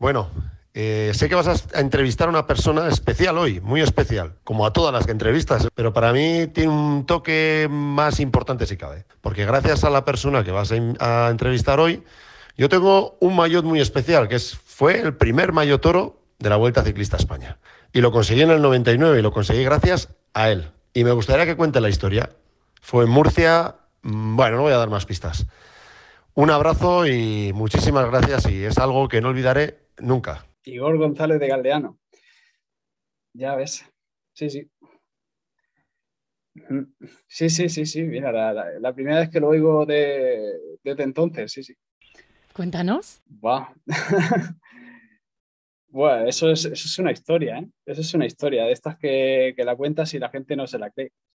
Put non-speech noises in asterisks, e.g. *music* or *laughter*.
Bueno, eh, sé que vas a entrevistar a una persona especial hoy, muy especial, como a todas las que entrevistas, pero para mí tiene un toque más importante si cabe, porque gracias a la persona que vas a, entrevistar hoy, yo tengo un maillot muy especial, que fue el primer maillot toro de la Vuelta Ciclista a España. Y lo conseguí en el 99 y lo conseguí gracias a él. Y me gustaría que cuente la historia. Fue en Murcia, mm, bueno, no voy a dar más pistas. Un abrazo y muchísimas gracias y es algo que no olvidaré Nunca. Igor González de Galdeano. Ya ves. Sí, sí. Mm. Sí, sí, sí, sí. Mira, la, primera vez que lo oigo de, desde entonces, sí, sí. Cuéntanos. Buah, *laughs* bueno, eso es, eso es, una historia, ¿eh? Eso es una historia de estas que, que la cuentas y la gente no se la cree.